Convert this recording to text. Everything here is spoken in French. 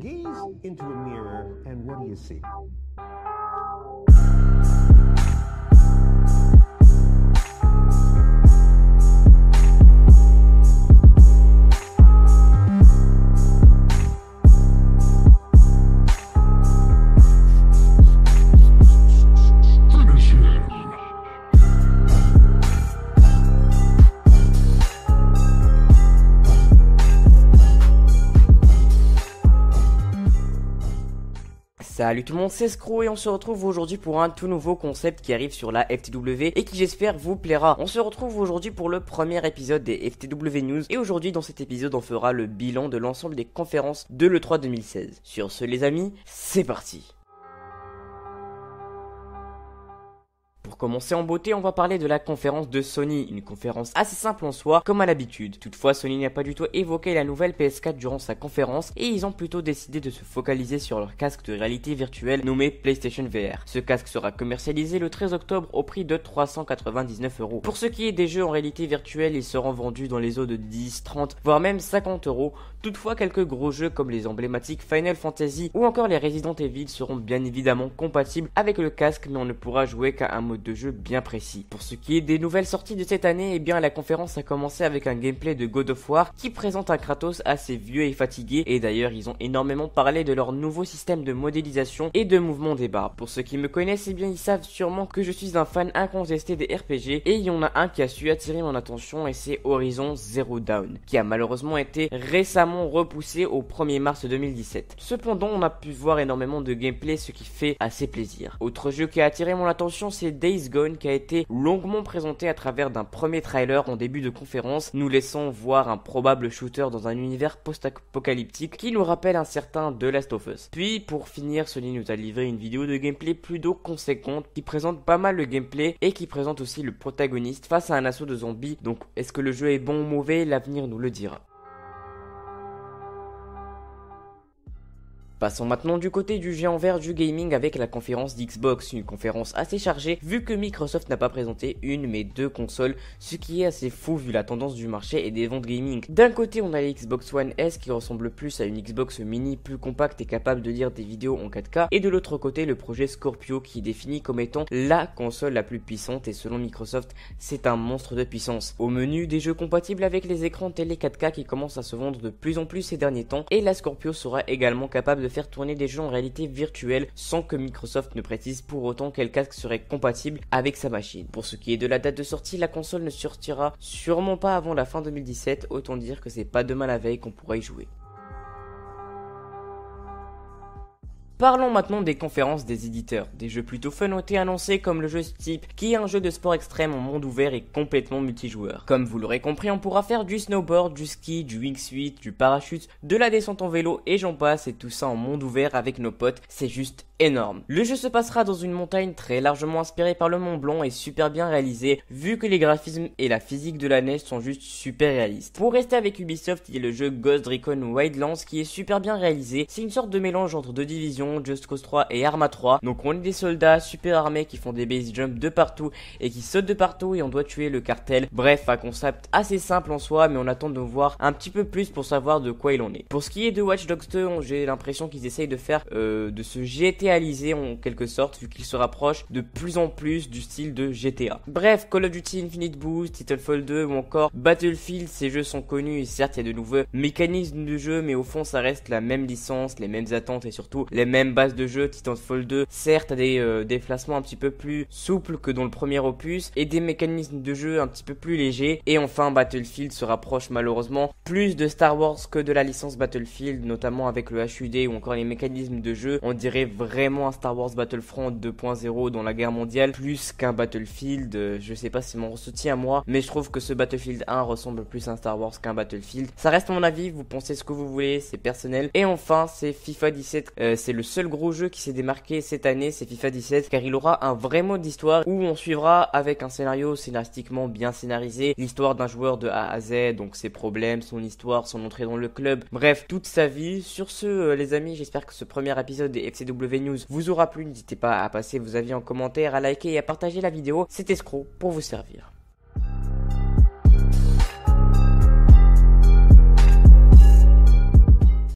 Gaze into a mirror, and what do you see? Salut tout le monde, c'est Scro et on se retrouve aujourd'hui pour un tout nouveau concept qui arrive sur la FTW et qui j'espère vous plaira. On se retrouve aujourd'hui pour le premier épisode des FTW News et aujourd'hui dans cet épisode on fera le bilan de l'ensemble des conférences de l'E3 2016. Sur ce les amis, c'est parti Pour commencer en beauté, on va parler de la conférence de Sony, une conférence assez simple en soi, comme à l'habitude. Toutefois, Sony n'a pas du tout évoqué la nouvelle PS4 durant sa conférence et ils ont plutôt décidé de se focaliser sur leur casque de réalité virtuelle nommé PlayStation VR. Ce casque sera commercialisé le 13 octobre au prix de 399 euros. Pour ce qui est des jeux en réalité virtuelle, ils seront vendus dans les eaux de 10, 30, voire même 50 euros. Toutefois, quelques gros jeux comme les emblématiques Final Fantasy ou encore les Resident Evil seront bien évidemment compatibles avec le casque, mais on ne pourra jouer qu'à un mode de jeu bien précis. Pour ce qui est des nouvelles sorties de cette année, eh bien la conférence a commencé avec un gameplay de God of War qui présente un Kratos assez vieux et fatigué et d'ailleurs ils ont énormément parlé de leur nouveau système de modélisation et de mouvement des barres. Pour ceux qui me connaissent, eh bien ils savent sûrement que je suis un fan incontesté des RPG et il y en a un qui a su attirer mon attention et c'est Horizon Zero Dawn qui a malheureusement été récemment repoussé au 1er mars 2017. Cependant, on a pu voir énormément de gameplay ce qui fait assez plaisir. Autre jeu qui a attiré mon attention c'est Day qui a été longuement présenté à travers d'un premier trailer en début de conférence, nous laissant voir un probable shooter dans un univers post-apocalyptique qui nous rappelle un certain The Last of Us. Puis pour finir, Sony nous a livré une vidéo de gameplay plutôt conséquente qui présente pas mal le gameplay et qui présente aussi le protagoniste face à un assaut de zombies. Donc est-ce que le jeu est bon ou mauvais, l'avenir nous le dira. Passons maintenant du côté du géant vert du gaming avec la conférence d'Xbox, une conférence assez chargée vu que Microsoft n'a pas présenté une mais deux consoles, ce qui est assez fou vu la tendance du marché et des ventes gaming. D'un côté on a l'Xbox One S qui ressemble plus à une Xbox mini plus compacte et capable de lire des vidéos en 4K et de l'autre côté le projet Scorpio qui est défini comme étant la console la plus puissante et selon Microsoft c'est un monstre de puissance. Au menu des jeux compatibles avec les écrans télé 4K qui commencent à se vendre de plus en plus ces derniers temps et la Scorpio sera également capable de faire tourner des jeux en réalité virtuelle sans que Microsoft ne précise pour autant quel casque serait compatible avec sa machine. Pour ce qui est de la date de sortie, la console ne sortira sûrement pas avant la fin 2017, autant dire que c'est pas demain la veille qu'on pourra y jouer. Parlons maintenant des conférences des éditeurs. Des jeux plutôt fun ont été annoncés comme le jeu Steep, qui est un jeu de sport extrême en monde ouvert et complètement multijoueur. Comme vous l'aurez compris, on pourra faire du snowboard, du ski, du wingsuit, du parachute, de la descente en vélo et j'en passe, et tout ça en monde ouvert avec nos potes, c'est juste énorme. Le jeu se passera dans une montagne très largement inspirée par le Mont Blanc et super bien réalisé vu que les graphismes et la physique de la neige sont juste super réalistes. Pour rester avec Ubisoft, il y a le jeu Ghost Recon Wildlands qui est super bien réalisé, c'est une sorte de mélange entre deux divisions Just Cause 3 et Arma 3. Donc on est des soldats super armés qui font des base jump de partout et qui sautent de partout et on doit tuer le cartel. Bref, un concept assez simple en soi, mais on attend de voir un petit peu plus pour savoir de quoi il en est. Pour ce qui est de Watch Dogs 2, j'ai l'impression qu'ils essayent de faire euh, de se GTAiser en quelque sorte, vu qu'ils se rapprochent de plus en plus du style de GTA. Bref, Call of Duty Infinite Boost, Titanfall 2 ou encore Battlefield, ces jeux sont connus et certes il y a de nouveaux mécanismes de jeu, mais au fond ça reste la même licence, les mêmes attentes et surtout les mêmes même base de jeu, Titanfall 2, certes, a des euh, déplacements un petit peu plus souples que dans le premier opus et des mécanismes de jeu un petit peu plus légers. Et enfin, Battlefield se rapproche malheureusement plus de Star Wars que de la licence Battlefield, notamment avec le HUD ou encore les mécanismes de jeu. On dirait vraiment un Star Wars Battlefront 2.0 dans la guerre mondiale plus qu'un Battlefield. Euh, je sais pas si mon soutien à moi, mais je trouve que ce Battlefield 1 ressemble plus à un Star Wars qu'un Battlefield. Ça reste mon avis, vous pensez ce que vous voulez, c'est personnel. Et enfin, c'est FIFA 17, euh, c'est le seul gros jeu qui s'est démarqué cette année, c'est FIFA 17, car il aura un vrai mode d'histoire où on suivra avec un scénario scénaristiquement bien scénarisé l'histoire d'un joueur de A à Z, donc ses problèmes, son histoire, son entrée dans le club, bref, toute sa vie. Sur ce, euh, les amis, j'espère que ce premier épisode des FCW News vous aura plu. N'hésitez pas à passer vos avis en commentaire, à liker et à partager la vidéo. C'est Scro pour vous servir.